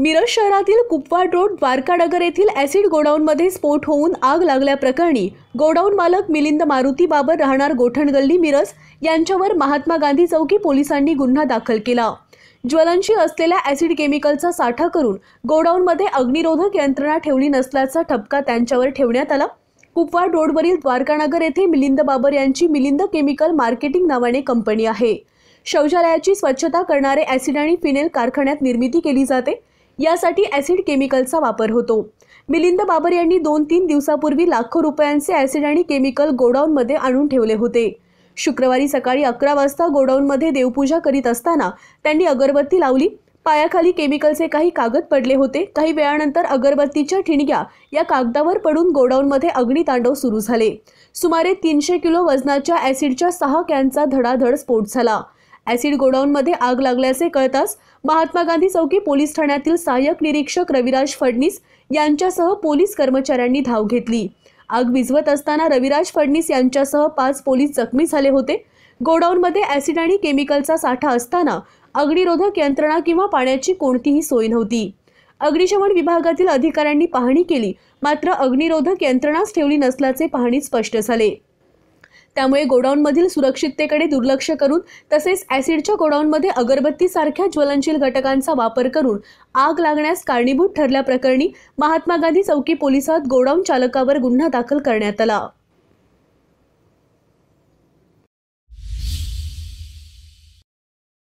मिरज शहरातील कुपवाड रोड द्वारकानगर येथील ॲसिड गोडाऊनमध्ये स्फोट होऊन आग लागल्याप्रकरणी गोडाऊन मालक मिलिंद मारुती बाबर राहणार गोठणगल्ली मिरज यांच्यावर महात्मा गांधी चौकी पोलिसांनी गुन्हा दाखल केला ज्वलनशी असलेल्या ऍसिड केमिकलचा साठा करून गोडाऊनमध्ये अग्निरोधक यंत्रणा ठेवली नसल्याचा ठपका त्यांच्यावर ठेवण्यात आला कुपवाड रोडवरील द्वारकानगर येथे मिलिंद बाबर यांची मिलिंद केमिकल मार्केटिंग नावाने कंपनी आहे शौचालयाची स्वच्छता करणारे ऍसिड आणि फिनेल कारखान्यात निर्मिती केली जाते यासाठी ॲसिड केमिकलचा वापर होतो मिलिंद बाबर यांनी दोन तीन दिवसापूर्वी लाखो रुपयांचे ॲसिड आणि केमिकल गोडाऊनमध्ये आणून ठेवले होते शुक्रवारी सकाळी अकरा वाजता गोडाऊनमध्ये देवपूजा करीत असताना त्यांनी अगरबत्ती लावली पायाखाली केमिकलचे काही कागद पडले होते काही वेळानंतर अगरबत्तीच्या ठिणग्या या कागदावर पडून गोडाऊनमध्ये अग्नितांडव सुरू झाले सुमारे तीनशे किलो वजनाच्या ॲसिडच्या सहा कॅनचा धडाधड स्फोट झाला ॲसिड गोडाऊनमध्ये आग लागल्याचे कळताच महात्मा गांधी चौकी पोलीस ठाण्यातील सहाय्यक निरीक्षक रविराज फडणीस यांच्यासह पोलीस कर्मचाऱ्यांनी धाव घेतली आग विझवत असताना रविराज फडणीस यांच्यासह पाच पोलीस जखमी झाले होते गोडाऊनमध्ये ऍसिड आणि केमिकलचा साठा असताना अग्निरोधक यंत्रणा किंवा पाण्याची कोणतीही सोय नव्हती अग्निशमन विभागातील अधिकाऱ्यांनी पाहणी केली मात्र अग्निरोधक यंत्रणाच ठेवली नसल्याचे पाहणी स्पष्ट झाले त्यामुळे गोडाऊनमधील सुरक्षिततेकडे दुर्लक्ष करून तसेच ॲसिडच्या गोडाऊनमध्ये अगरबत्तीसारख्या ज्वलनशील घटकांचा वापर करून आग लागण्यास कारणीभूत ठरल्याप्रकरणी महात्मा गांधी चौकी पोलिसात गोडाऊन चालकावर गुन्हा दाखल करण्यात आला